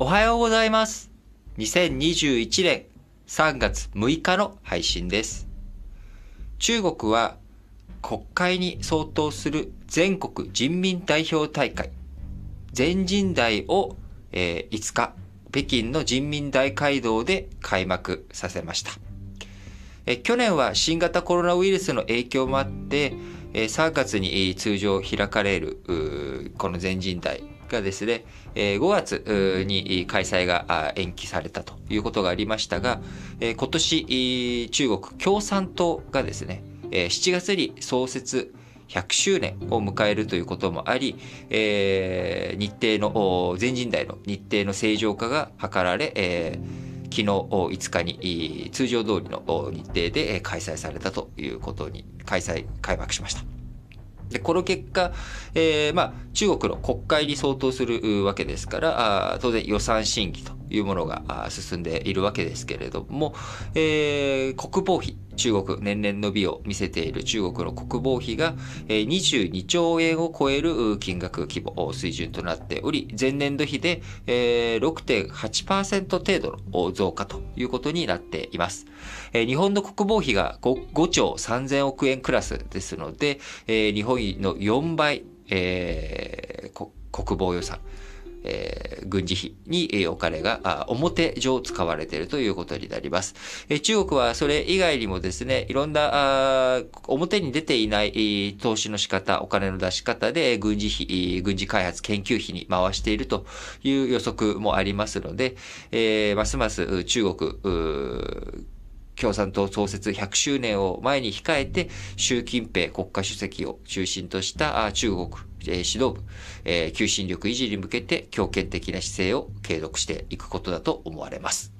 おはようございます。2021年3月6日の配信です。中国は国会に相当する全国人民代表大会、全人代を、えー、5日、北京の人民大会堂で開幕させました。え去年は新型コロナウイルスの影響もあって、え3月に通常開かれるこの全人代がですね、え5月に開催が延期されたということがありましたが、え今年、中国共産党がですね、え7月に創設100周年を迎えるということもあり、え日程の、全人代の日程の正常化が図られ、え昨日5日に通常通りの日程で開催されたということに開催開幕しました。でこの結果、えーまあ、中国の国会に相当するわけですからあ当然予算審議というものが進んでいるわけですけれども、えー、国防費中国、年々伸びを見せている中国の国防費が22兆円を超える金額規模、水準となっており、前年度比で6.8%程度の増加ということになっています。日本の国防費が 5, 5兆3000億円クラスですので、日本の4倍、えー、国防予算。えー、軍事費にお金が表上使われているということになります。え中国はそれ以外にもですね、いろんな表に出ていない投資の仕方、お金の出し方で軍事費、軍事開発研究費に回しているという予測もありますので、えー、ますます中国、共産党創設100周年を前に控えて、習近平国家主席を中心とした中国指導部、え求心力維持に向けて強権的な姿勢を継続していくことだと思われます。